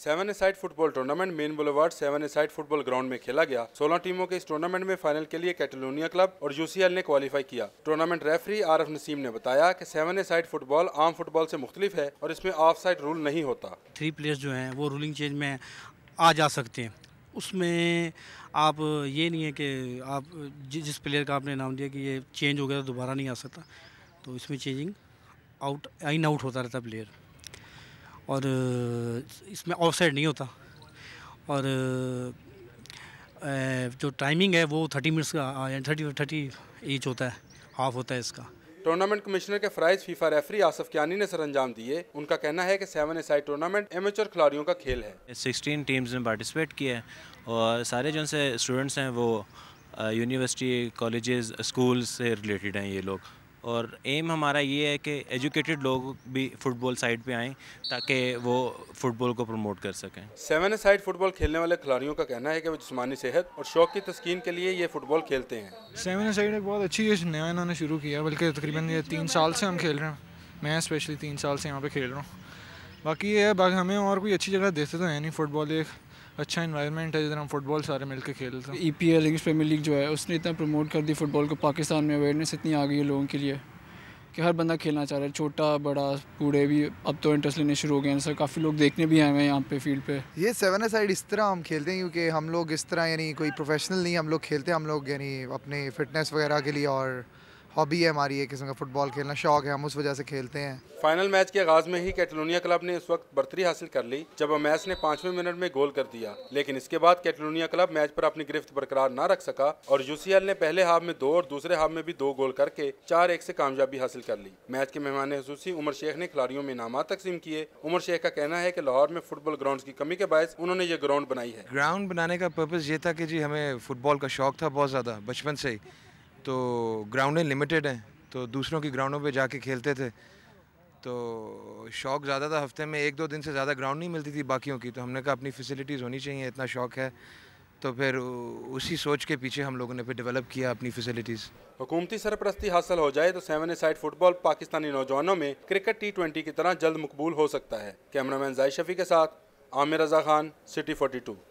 seven a side football tournament main boulevard seven a side football ground में खेला गया सोलह टीमों के इस टूर्नामेंट में फाइनल के लिए कैटलोनिया क्लब और यूसीएल ने क्वालिफाई किया tournament referee R F Naseem ने बताया कि सेवन ए साइड फुटबॉल आम फुटबॉल से मुख्तलिफ है और इसमें ऑफ साइड रूल नहीं होता थ्री प्लेयर्स जो हैं वो रूलिंग चेंज में आ जा सकते हैं उसमें आप ये नहीं है कि आप जिस प्लेयर का आपने नाम दिया कि ये चेंज हो गया तो दोबारा नहीं आ सकता तो इसमें चेंजिंग आउट इन आउट होता रहता प्लेयर और इसमें ऑफ साइड नहीं होता और जो टाइमिंग है वो थर्टी मिनट्स का थर्टी थर्टी एच होता है हाफ होता है इसका टूर्नामेंट कमिश्नर के फ्राइज फीफा रेफरी आसफ कियानी ने सर अंजाम दिए उनका कहना है कि सेवन आई टूर्नामेंट एमेचर खिलाड़ियों का खेल है सिक्सटीन टीम्स ने पार्टिसिपेट किया है और सारे जो स्टूडेंट्स हैं वो यूनिवर्सिटी कॉलेजेस स्कूल से रिलेटेड हैं ये लोग और एम हमारा ये है कि एजुकेटेड लोग भी फुटबॉल साइड पे आएं ताकि वो फुटबॉल को प्रमोट कर सकें सेवन साइड फुटबॉल खेलने वाले खिलाड़ियों का कहना है कि वो जिसमानी सेहत और शौक की तस्किन के लिए ये फुटबॉल खेलते हैं सेवन साइड एक बहुत अच्छी चीज़ नया इन्होंने शुरू किया बल्कि तकरीबन ये तीन साल से हम खेल रहे हैं मैं स्पेशली तीन साल से यहाँ पर खेल रहा हूँ बाकी ये है बाकी हमें और कोई अच्छी जगह देते तो है नहीं फुटबॉल एक अच्छा इन्वायरमेंट है जिधर हम फुटबॉल सारे मिल के खेल रहे हैं E P L English Premier League जो है उसने इतना प्रमोट कर दी फुटबॉल को पाकिस्तान में अवेयरनेस इतनी आ गई है लोगों के लिए कि हर बंदा खेलना चाह रहा है छोटा बड़ा बूढ़े भी अब तो इंटरेस्ट लेने शुरू हो गए हैं सर काफ़ी लोग देखने भी आए हैं यहाँ पे फील्ड पे ये सेवन साइड इस तरह हम खेलते हैं क्योंकि हम लोग इस तरह यानी कोई प्रोफेशनल नहीं हम लोग खेलते हैं हम लोग यानी अपने फिटनेस वगैरह के लिए और हॉबी है हमारी एक किस्म का फुटबॉल खेलना शौक है हम उस वजह से खेलते हैं फाइनल मैच के आगाज में ही कैटलोनिया क्लब ने इस वक्त बर्तरी हासिल कर ली जब अमैस ने पांचवें मिनट में गोल कर दिया लेकिन इसके बाद कैटलोनिया क्लब मैच पर अपनी गिरफ्त बरकरार न रख सका और यूसीएल ने पहले हाफ में दो और दूसरे हाफ में भी दो गोल करके चार एक से कामयाबी हासिल कर ली मैच के मेहमान खसूसी उमर शेख ने खिलाड़ियों में इनाम तकसीम किए उमर शेख का कहना है की लाहौर में फुटबॉल ग्राउंड की कमी के बायस उन्होंने ये ग्राउंड बनाई है ग्राउंड बनाने का पर्पज ये था की जी हमें फुटबॉल का शौक था बहुत ज्यादा बचपन से तो ग्राउंडें लिमिटेड हैं तो दूसरों की ग्राउंडों पे जाके खेलते थे तो शौक ज़्यादा था हफ्ते में एक दो दिन से ज़्यादा ग्राउंड नहीं मिलती थी बाकियों की तो हमने कहा अपनी फैसिलिटीज़ होनी चाहिए इतना शौक है तो फिर उसी सोच के पीछे हम लोगों ने फिर डेवलप किया अपनी फैसिलिटीज़ हुकूमती सरपरस्ती हासिल हो जाए तो सेवन साइड फुटबॉल पाकिस्तानी नौजवानों में क्रिकेट टी ट्वेंटी की तरह जल्द मकबूल हो सकता है मैन जाय शफी के साथ Aamir Raza Khan city forty to